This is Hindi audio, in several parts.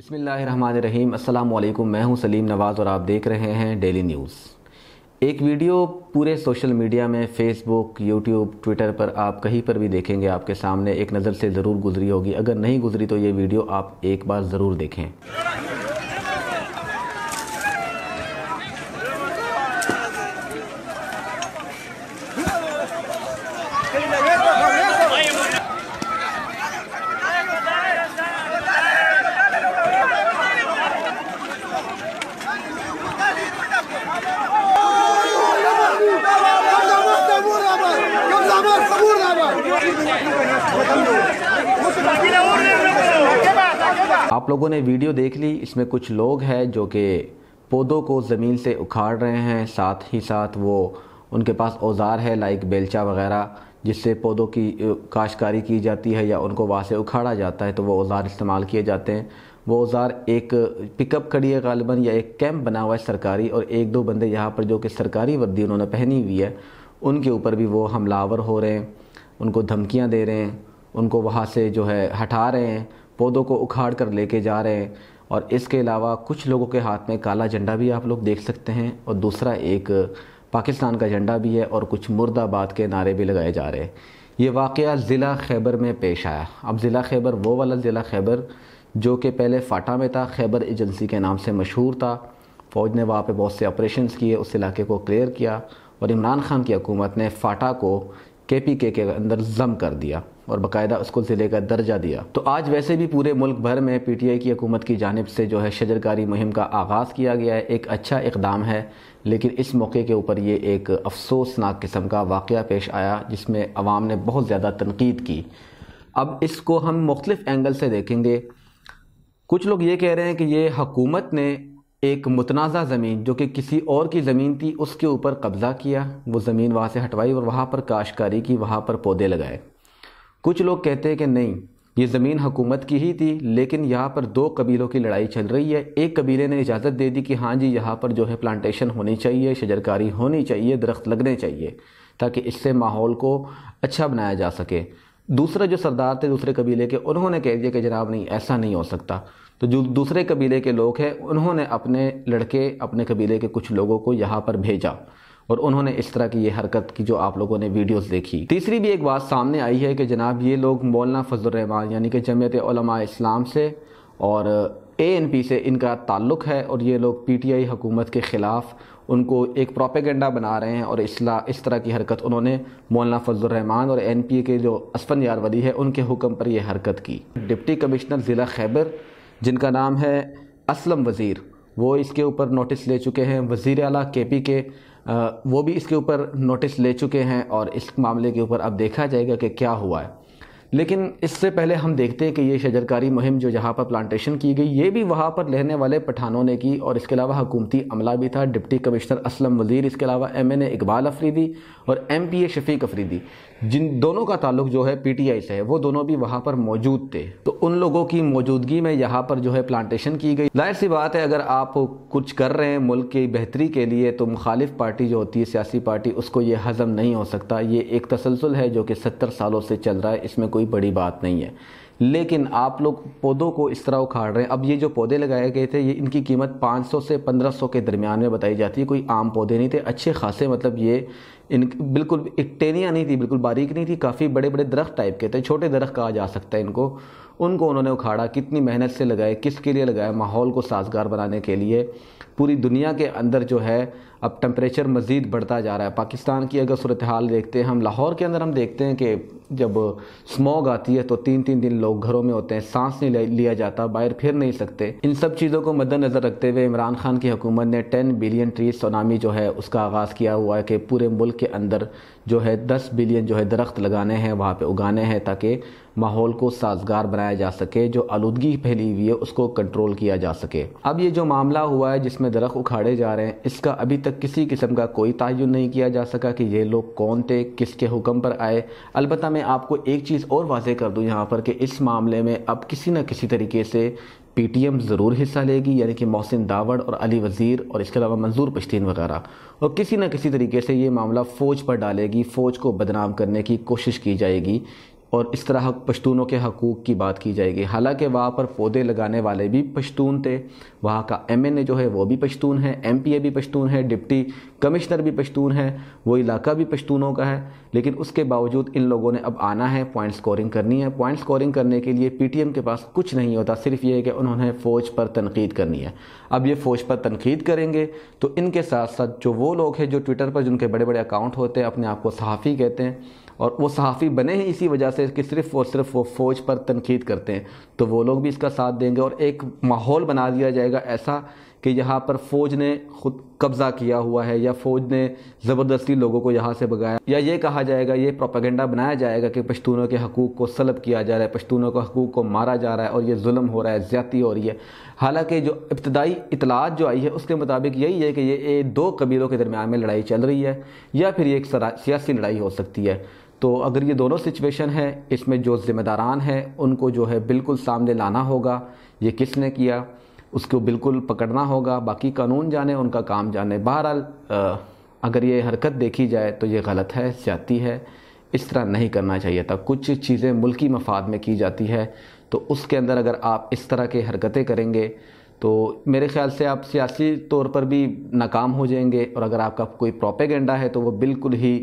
बिसमीम् अल्लाम मैं हूं सलीम नवाज़ और आप देख रहे हैं डेली न्यूज़ एक वीडियो पूरे सोशल मीडिया में फ़ेसबुक यूट्यूब ट्विटर पर आप कहीं पर भी देखेंगे आपके सामने एक नज़र से ज़रूर गुजरी होगी अगर नहीं गुजरी तो ये वीडियो आप एक बार ज़रूर देखें लोगों ने वीडियो देख ली इसमें कुछ लोग हैं जो कि पौधों को ज़मीन से उखाड़ रहे हैं साथ ही साथ वो उनके पास औज़ार है लाइक बेलचा वगैरह जिससे पौधों की काश्तकारी की जाती है या उनको वहाँ से उखाड़ा जाता है तो वो औज़ार इस्तेमाल किए जाते हैं वो औज़ार एक पिकअप खड़ी है गालिबा या एक कैंप बना हुआ है सरकारी और एक दो बंदे यहाँ पर जो कि सरकारी वर्दी उन्होंने पहनी हुई है उनके ऊपर भी वो हमलावर हो रहे हैं उनको धमकियाँ दे रहे हैं उनको वहाँ से जो है हटा रहे हैं पौधों को उखाड़ कर लेके जा रहे हैं और इसके अलावा कुछ लोगों के हाथ में काला झंडा भी आप लोग देख सकते हैं और दूसरा एक पाकिस्तान का झंडा भी है और कुछ मुर्दाबाद के नारे भी लगाए जा रहे हैं ये वाक़ ज़िला खैबर में पेश आया अब ज़िला खैबर वो वाला ज़िला खैबर जो कि पहले फाटा में था खैबर एजेंसी के नाम से मशहूर था फ़ौज ने वहाँ पर बहुत से ऑपरेशन किए उस इलाके को क्लियर किया और इमरान खान की हकूमत ने फाटा को के पी के के अंदर जम कर दिया और बाकायदा उसको ज़िले का दर्जा दिया तो आज वैसे भी पूरे मुल्क भर में पी टी आई की हुकूमत की जानब से जो है शजरकारी मुहिम का आगाज़ किया गया है एक अच्छा इकदाम है लेकिन इस मौके के ऊपर ये एक अफसोसनाक किस्म का वाक़ पेश आया जिसमें आवाम ने बहुत ज़्यादा तनकीद की अब इसको हम मुख्तफ एंगल से देखेंगे कुछ लोग ये कह रहे हैं कि ये हकूमत ने एक मुतनाज़ा ज़मीन जो कि किसी और की ज़मीन थी उसके ऊपर कब्ज़ा किया वो ज़मीन वहाँ से हटवाई और वहाँ पर काशकारी की वहाँ पर पौधे लगाए कुछ लोग कहते हैं कि नहीं ये ज़मीन हुकूमत की ही थी लेकिन यहाँ पर दो कबीलों की लड़ाई चल रही है एक कबीले ने इजाज़त दे दी कि हाँ जी यहाँ पर जो है प्लांटेशन होनी चाहिए शजरकारी होनी चाहिए दरख्त लगने चाहिए ताकि इससे माहौल को अच्छा बनाया जा सके दूसरा जो सरदार थे दूसरे कबीले के उन्होंने कह दिया कि जनाब नहीं ऐसा नहीं हो सकता तो जो दूसरे कबीले के लोग हैं उन्होंने अपने लड़के अपने कबीले के कुछ लोगों को यहाँ पर भेजा और उन्होंने इस तरह की ये हरकत की जो आप लोगों ने वीडियोस देखी तीसरी भी एक बात सामने आई है कि जनाब ये लोग मौलाना फजलरहमान यानी कि जमयत इस्लाम से और ए से इनका ताल्लुक है और ये लोग पी टी आई हुकूमत के ख़िलाफ़ उनको एक प्रोपेगेंडा बना रहे हैं और इसला इस तरह की हरकत उन्होंने मौलाना फजलरहमान और एन पी ए के जो असफन यार वली है उनके हुक्म पर यह हरकत की डिप्टी कमिश्नर ज़िला खैबर जिनका नाम है असलम वज़ीर वो इसके ऊपर नोटिस ले चुके हैं वज़ी अला के पी के वो भी इसके ऊपर नोटिस ले चुके हैं और इस मामले के ऊपर अब देखा जाएगा कि क्या हुआ है लेकिन इससे पहले हम देखते हैं कि ये शजरकारी मुहिम जो यहाँ पर प्लांटेशन की गई ये भी वहाँ पर रहने वाले पठानों ने की और इसके अलावा हुकूमती अमला भी था डिप्टी कमिश्नर असलम वजीर इसके अलावा M N A Iqbal Afridi और M P A Shafiq Afridi जिन दोनों का ताल्लुक जो है पी टी आई से है वो दोनों भी वहाँ पर मौजूद थे तो उन लोगों की मौजूदगी में यहाँ पर जो है प्लांटेशन की गई जाहिर सी बात है अगर आप कुछ कर रहे हैं मुल्क की बेहतरी के लिए तो मुखालिफ पार्टी जो होती है सियासी पार्टी उसको ये हज़म नहीं हो सकता ये एक तसलसल है जो कि सत्तर सालों से चल रहा है इसमें कोई बड़ी बात नहीं है लेकिन आप लोग पौधों को इस तरह उखाड़ रहे हैं अब ये जो पौधे लगाए गए थे ये इनकी कीमत 500 से 1500 के दरमियान में बताई जाती है कोई आम पौधे नहीं थे अच्छे खासे मतलब ये इन बिल्कुल एक टेनिया नहीं थी बिल्कुल बारीक नहीं थी काफ़ी बड़े बड़े दरख्त टाइप के थे छोटे दरख्त कहा जा सकता है इनको उनको उन्होंने उखाड़ा कितनी मेहनत से लगाए किसके लिए लगाया माहौल को साजगार बनाने के लिए पूरी दुनिया के अंदर जो है अब टम्परेचर मज़ीद बढ़ता जा रहा है पाकिस्तान की अगर सूरत हाल देखते हैं हम लाहौर के अंदर हम देखते हैं कि जब स्मॉग आती है तो तीन तीन दिन लोग घरों में होते हैं सांस नहीं लिया जाता बाहर फिर नहीं सकते इन सब चीज़ों को मद्दनज़र रखते हुए इमरान खान की हुकूमत ने टेन बिलियन ट्री सोनामी जो है उसका आगाज़ किया हुआ है कि पूरे मुल्क के अंदर जो है दस बिलियन जो है दरख्त लगाने हैं वहाँ पर उगाने हैं ताकि माहौल को साजगार बनाया जा सके जो आलूदगी फैली हुई है उसको कंट्रोल किया जा सके अब ये जो मामला हुआ है जिसमें दरख्त उखाड़े जा रहे हैं इसका अभी तक किसी किस्म का कोई तयन नहीं किया जा सका कि ये लोग कौन थे किसके हुक्म पर आए अलबत् मैं आपको एक चीज़ और वाजे कर दूँ यहाँ पर कि इस मामले में अब किसी न किसी तरीके से पीटीएम ज़रूर हिस्सा लेगी यानी कि मोहसिन दावड़ और अली वज़ीर और इसके अलावा मंजूर पश्तीन वगैरह और किसी न किसी तरीके से ये मामला फ़ौज पर डालेगी फ़ौज को बदनाम करने की कोशिश की जाएगी और इस तरह पश्तूनों के हकूक़ की बात की जाएगी हालांकि वहाँ पर पौधे लगाने वाले भी पश्तून थे वहाँ का एम एन ए जो है वो भी पश्तून है एम पी ए भी पश्तून है डिप्टी कमिश्नर भी पश्तून है वो इलाका भी पश्तूनों का है लेकिन उसके बावजूद इन लोगों ने अब आना है पॉइंट स्कोरिंग करनी है पॉइंट स्कोरिंग करने के लिए पी टी एम के पास कुछ नहीं होता सिर्फ ये है कि उन्होंने फ़ौज पर तनकीद करनी है अब ये फ़ौज पर तनकीद करेंगे तो इनके साथ साथ जो वो लोग हैं जो ट्विटर पर जिनके बड़े बड़े अकाउंट होते हैं अपने आप को सहाफ़ी कहते हैं और वो सहाफ़ी बने हैं इसी वजह से कि सिर्फ़ और सिर्फ वो फ़ौज पर तनकीद करते हैं तो वो लोग भी इसका साथ देंगे और एक माहौल बना दिया जाएगा ऐसा कि यहाँ पर फ़ौज ने खुद कब्ज़ा किया हुआ है या फ़ौज ने ज़बरदस्ती लोगों को यहाँ से भगाया या ये कहा जाएगा ये प्रोपागेंडा बनाया जाएगा कि पश्तूनों के हकूक़ को सलब किया जा रहा है पश्तूनों के हकूक़ को मारा जा रहा है और ये जुल्म हो रहा है ज़्यादती हो रही है हालांकि जो इब्तदाई इतलात जो आई है उसके मुताबिक यही है कि ये दो कबीलों के दरमियान में लड़ाई चल रही है या फिर ये एक सियासी लड़ाई हो सकती है तो अगर ये दोनों सिचुएशन है इसमें जो ज़िम्मेदारान है उनको जो है बिल्कुल सामने लाना होगा ये किसने किया उसको बिल्कुल पकड़ना होगा बाकी कानून जाने उनका काम जाने बहरहाल अगर ये हरकत देखी जाए तो ये गलत है जाती है इस तरह नहीं करना चाहिए था कुछ चीज़ें मुल्की मफाद में की जाती है तो उसके अंदर अगर आप इस तरह के हरकतें करेंगे तो मेरे ख्याल से आप सियासी तौर पर भी नाकाम हो जाएंगे और अगर आपका कोई प्रोपेगेंडा है तो वो बिल्कुल ही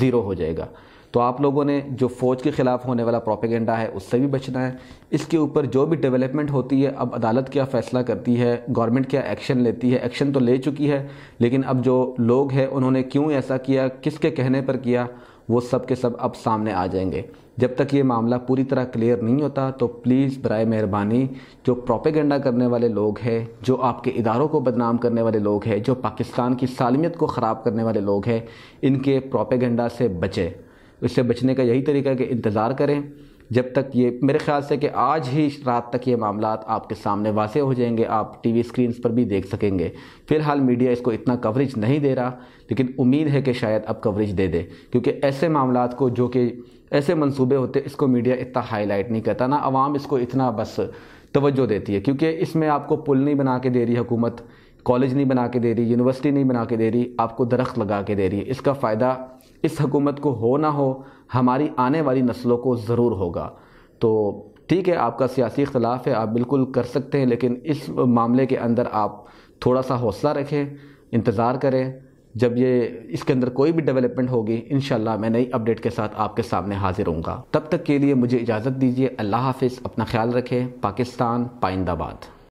ज़ीरो हो जाएगा तो आप लोगों ने जो फ़ौज के ख़िलाफ़ होने वाला प्रोपेगेंडा है उससे भी बचना है इसके ऊपर जो भी डेवलपमेंट होती है अब अदालत क्या फ़ैसला करती है गवर्नमेंट क्या एक्शन लेती है एक्शन तो ले चुकी है लेकिन अब जो लोग हैं उन्होंने क्यों ऐसा किया किसके कहने पर किया वो सब के सब अब सामने आ जाएंगे जब तक ये मामला पूरी तरह क्लियर नहीं होता तो प्लीज़ बर मेहरबानी जो प्रोपेगेंडा करने वाले लोग हैं जो आपके इदारों को बदनाम करने वाले लोग हैं जो पाकिस्तान की सालमियत को ख़राब करने वाले लोग हैं इनके प्रोपेगेंडा से बचें उससे बचने का यही तरीका है कि इंतज़ार करें जब तक ये मेरे ख्याल से कि आज ही रात तक ये मामला आपके सामने वाजे हो जाएंगे आप टी वी स्क्रीन पर भी देख सकेंगे फ़िलहाल मीडिया इसको इतना कवरेज नहीं दे रहा लेकिन उम्मीद है कि शायद अब कवरेज दे दे क्योंकि ऐसे मामला को जो कि ऐसे मंसूबे होते इसको मीडिया इतना हाईलाइट नहीं करता ना आवाम इसको इतना बस तवज्जो देती है क्योंकि इसमें आपको पुल नहीं बना के दे रही हुकूमत कॉलेज नहीं बना के दे रही यूनिवर्सिटी नहीं बना के दे रही आपको दरख्त लगा के दे रही है इसका फ़ायदा इस हकूमत को हो ना हो हमारी आने वाली नस्लों को ज़रूर होगा तो ठीक है आपका सियासी इख्तलाफ है आप बिल्कुल कर सकते हैं लेकिन इस मामले के अंदर आप थोड़ा सा हौसला रखें इंतज़ार करें जब ये इसके अंदर कोई भी डेवलपमेंट होगी इन मैं नई अपडेट के साथ आपके सामने हाजिर हूँगा तब तक के लिए मुझे इजाज़त दीजिए अल्लाह हाफ़ अपना ख्याल रखें पाकिस्तान पाइंदाबाद